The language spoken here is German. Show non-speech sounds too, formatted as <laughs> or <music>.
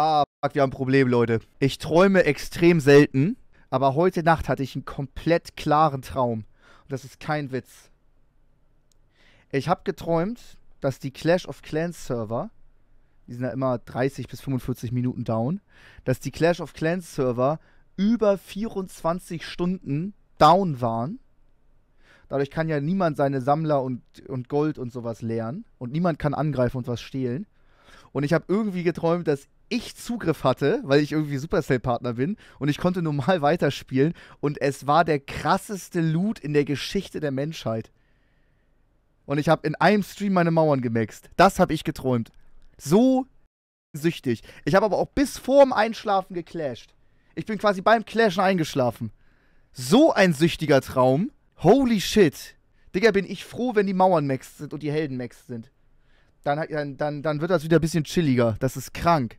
Ah, fuck, wir haben ein Problem, Leute. Ich träume extrem selten, aber heute Nacht hatte ich einen komplett klaren Traum. Und das ist kein Witz. Ich habe geträumt, dass die Clash of Clans Server, die sind ja immer 30 bis 45 Minuten down, dass die Clash of Clans Server über 24 Stunden down waren. Dadurch kann ja niemand seine Sammler und, und Gold und sowas leeren. Und niemand kann angreifen und was stehlen. Und ich habe irgendwie geträumt, dass ich Zugriff hatte, weil ich irgendwie Supercell-Partner bin und ich konnte normal <laughs> weiterspielen und es war der krasseste Loot in der Geschichte der Menschheit. Und ich habe in einem Stream meine Mauern gemaxt. Das habe ich geträumt. So süchtig. Ich habe aber auch bis vorm Einschlafen geclasht. Ich bin quasi beim Clashen eingeschlafen. So ein süchtiger Traum. Holy shit. Digga, bin ich froh, wenn die Mauern maxed sind und die Helden maxed sind dann, dann, dann wird das wieder ein bisschen chilliger. Das ist krank.